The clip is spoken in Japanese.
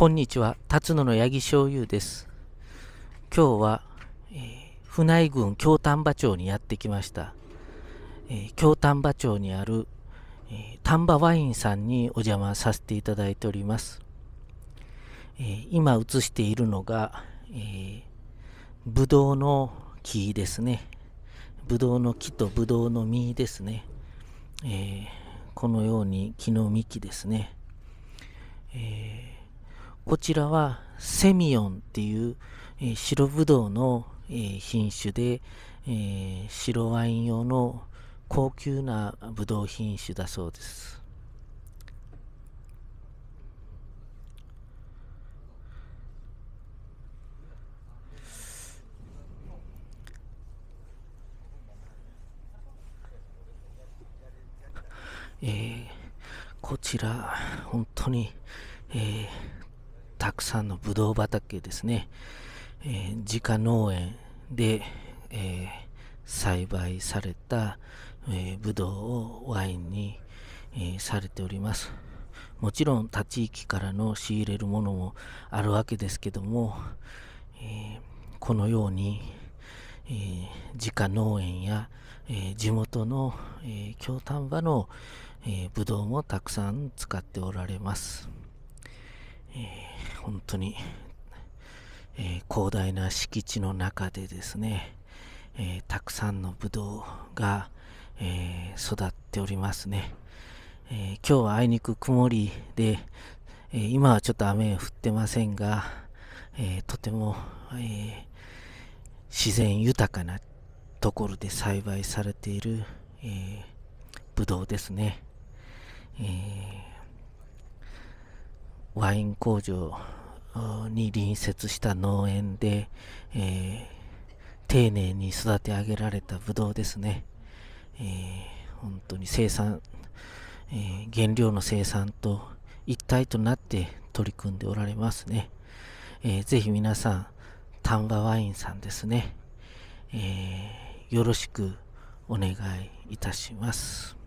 こんにちは、辰野の八木醤油です。今日は、えー、船井郡京丹波町にやってきました。えー、京丹波町にある、えー、丹波ワインさんにお邪魔させていただいております。えー、今映しているのが、えー、ぶどの木ですね。ぶどうの木とブドウの実ですね。えー、このように木の幹ですね。えーこちらはセミヨンっていう、えー、白ぶどうの、えー、品種で、えー、白ワイン用の高級なぶどう品種だそうです。えー、こちら本当に、えーたくさんのブドウ畑ですね、えー、自家農園で、えー、栽培された、えー、ぶどうをワインに、えー、されておりますもちろん他地域からの仕入れるものもあるわけですけども、えー、このように、えー、自家農園や、えー、地元の、えー、京丹波の、えー、ぶどうもたくさん使っておられます、えー本当に、えー、広大な敷地の中でですね、えー、たくさんのブドウが、えー、育っておりますね、え今日はあいにく曇りで、え今はちょっと雨降ってませんが、えとても、え自然豊かなところで栽培されている、えブドウですね、えワイン工場に隣接した農園で、えー、丁寧に育て上げられたブドウですね、えー、本当に生産、えー、原料の生産と一体となって取り組んでおられますね、えー、ぜひ皆さん丹波ワインさんですね、えよろしくお願いいたします。